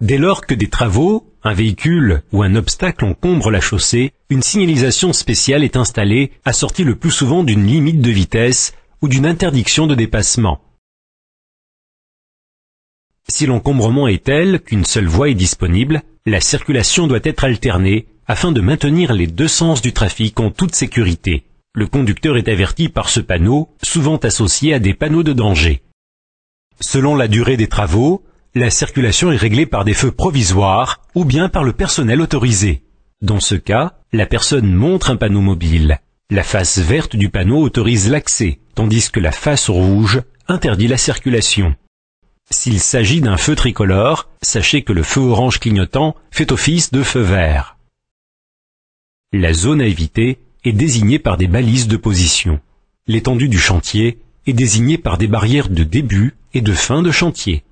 Dès lors que des travaux, un véhicule ou un obstacle encombre la chaussée, une signalisation spéciale est installée, assortie le plus souvent d'une limite de vitesse ou d'une interdiction de dépassement. Si l'encombrement est tel qu'une seule voie est disponible, la circulation doit être alternée afin de maintenir les deux sens du trafic en toute sécurité. Le conducteur est averti par ce panneau, souvent associé à des panneaux de danger. Selon la durée des travaux, la circulation est réglée par des feux provisoires ou bien par le personnel autorisé. Dans ce cas, la personne montre un panneau mobile. La face verte du panneau autorise l'accès, tandis que la face rouge interdit la circulation. S'il s'agit d'un feu tricolore, sachez que le feu orange clignotant fait office de feu vert. La zone à éviter est désignée par des balises de position. L'étendue du chantier est désignée par des barrières de début et de fin de chantier.